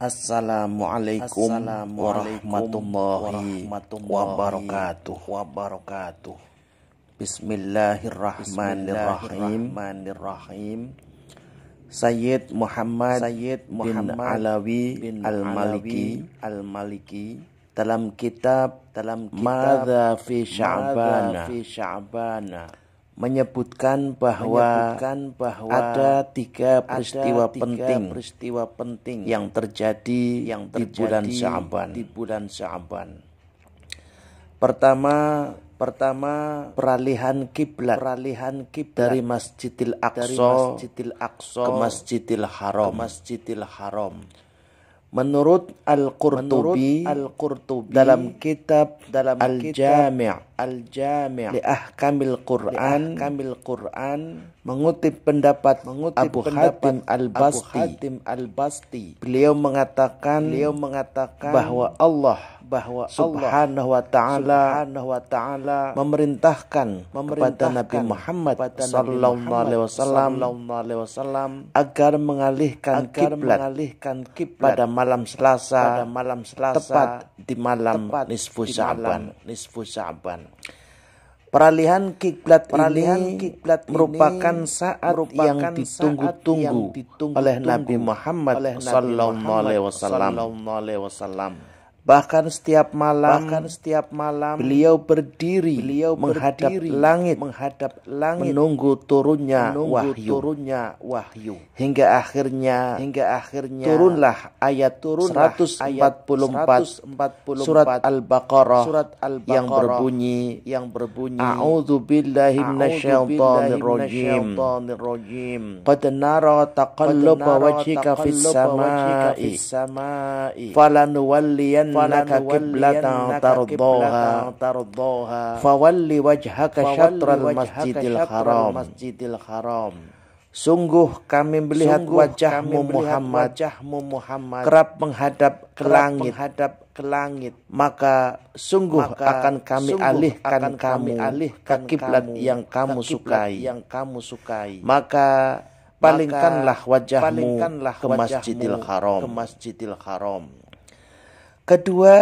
Assalamualaikum, Assalamualaikum warahmatullahi, warahmatullahi wabarakatuh. wabarakatuh. Bismillahirrahmanirrahim. Bismillahirrahmanirrahim. Sayyid Muhammad, Sayyid Muhammad bin Alawi Al-Maliki Al-Maliki dalam kitab dalam kitab Madza fi Sya'bana fi Sya'bana menyebutkan bahwa, menyebutkan bahwa ada tiga peristiwa ada tiga penting peristiwa penting yang terjadi yang terjadi di bulan Sya'ban. Pertama, pertama peralihan kiblat peralihan kiblat dari Masjidil Aqsa dari Masjidil Aqsa ke Masjidil Haram ke Masjidil Haram menurut Al-Qurtubi al dalam kitab dalam Al-Jami' al-jami' li ahkamil Qur'an kamil Qur'an mengutip pendapat mengutip Abu pendapat Hatim Al-Basti Hatim Al-Basti beliau mengatakan beliau mengatakan bahwa Allah bahwa Subhanahu wa taala Subhanahu wa taala memerintahkan, memerintahkan kepada Nabi Muhammad sallallahu alaihi wasallam alaihi wasallam agar mengalihkan agar kiblat mengalihkan kiblat pada malam Selasa pada malam Selasa tepat di malam tepat nisfu Sya'ban nisfu Sya'ban Peralihan kiblat peralihan kiblat merupakan saat merupakan yang ditunggu-tunggu ditunggu oleh Nabi Muhammad sallallahu Bahkan setiap malam, bahkan setiap malam beliau berdiri, beliau menghadap berdiri, langit, menghadap langit, menunggu turunnya menunggu wahyu, turunnya wahyu. Hingga akhirnya, hingga akhirnya turunlah ayat turun 144, 144 surat Al-Baqarah surat Al yang berbunyi yang berbunyi A'udzu billahi minasyaitonir rajim. Qad nara taqalluba wajhika fis samai. Falanuwalliyanna لنولك قبلة ترضاها فولي وجهك شطر المسجد الحرام Sungguh kami melihat Sungguh wajahmu, kami Muhammad, wajahmu Muhammad kerap menghadap ke langit. Menghadap ke langit. Maka sungguh Maka akan kami sungguh alihkan akan kamu, alihkan ke kiblat yang kamu sukai. Yang kamu sukai. Maka palingkanlah wajahmu, palingkanlah wajahmu ke Masjidil Haram. Ke Masjidil Haram kedua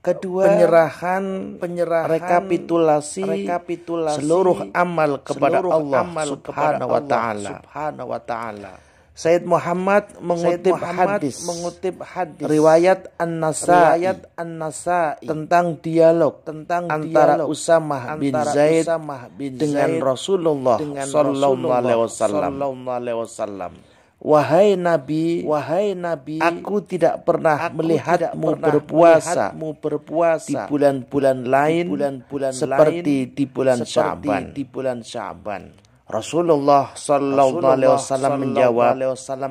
kedua penyerahan penyerahan rekapitulasi rekapitulasi seluruh amal kepada seluruh Allah amal subhanahu wa taala subhanahu wa taala Sayyid Muhammad mengutip Said Muhammad hadis mengutip hadis riwayat An-Nasai riwayat An-Nasai tentang dialog tentang antara dialog, Usamah bin antara Zaid Usamah bin Zaid dengan Zaid, Rasulullah dengan sallallahu alaihi wasallam Wahai Nabi, wahai Nabi, aku tidak pernah aku melihatmu tidak pernah berpuasa, melihatmu berpuasa di bulan-bulan lain, di bulan-bulan seperti lain, di bulan Syaban, di bulan Syaban. Rasulullah Sallallahu Alaihi Wasallam menjawab,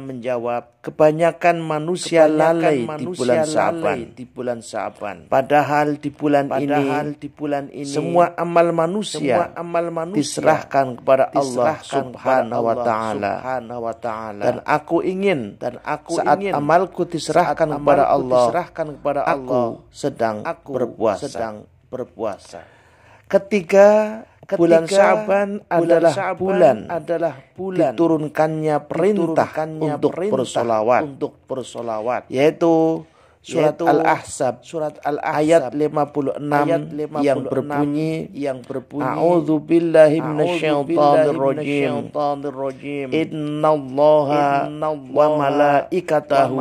menjawab, kebanyakan manusia lalai di bulan Sya'ban. Di bulan Sya'ban. Padahal di bulan Padahal ini, di bulan ini semua amal manusia, semua amal manusia diserahkan kepada Allah Subhanahu wa taala. Dan aku ingin dan aku saat ingin amalku diserahkan saat kepada amalku Allah. Diserahkan kepada aku Allah. sedang aku berpuasa. Sedang berpuasa. Ketiga Ketika bulan Syaban adalah bulan, bulan adalah bulan diturunkannya perintah diturunkannya untuk perintah bersolawat untuk bersolawat yaitu Surat Al-Ahzab surat Al ayat 56 ayat 56 yang berbunyi yang berbunyi A'udzu billahi minasyaitonir rajim rajim Innallaha wa malaikatahu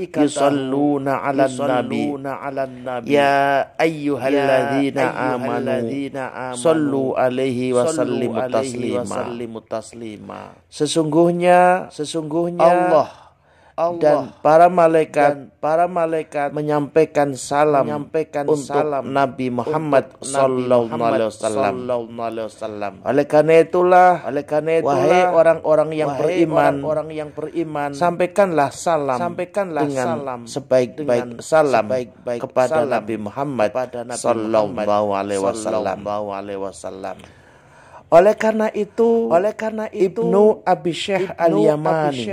yusalluna 'alan nabi ya ayyuhalladzina ya amanu sallu 'alaihi wa sallimu taslima Sesungguhnya sesungguhnya Allah Allah dan para malaikat dan para malaikat menyampaikan salam menyampaikan untuk salam Nabi Muhammad sallallahu alaihi wasallam oleh karena itulah oleh karena itulah wahai orang-orang yang wahai beriman orang, orang yang beriman sampaikanlah salam sampaikanlah dengan salam sebaik-baik salam sebaik-baik kepada salam Nabi Muhammad sallallahu alaihi wasallam oleh karena itu, oleh karena itu Ibnu Abi Syekh Al Yamani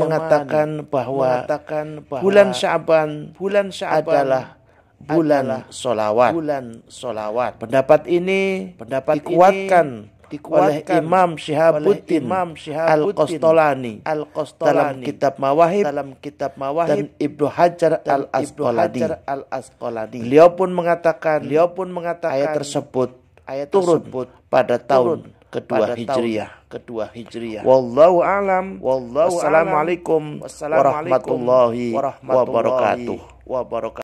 mengatakan bahwa, mengatakan bahwa bulan Syaban bulan Syaban adalah bulan solawat. Bulan solawat. Pendapat ini pendapat dikuatkan ini dikuatkan oleh Imam Syihabuddin, Imam Syihabuddin Al-Qostolani, Al dalam kitab Mawahib dalam kitab Mawahib dan Ibnu Hajar Al-Asqalani. Al, Al Beliau pun mengatakan, beliau pun mengatakan ayat tersebut ayat turun tersebut pada tahun turun kedua pada hijriah kedua hijriah wallahu alam wallahu assalamualaikum warahmatullahi wabarakatuh wabarakatuh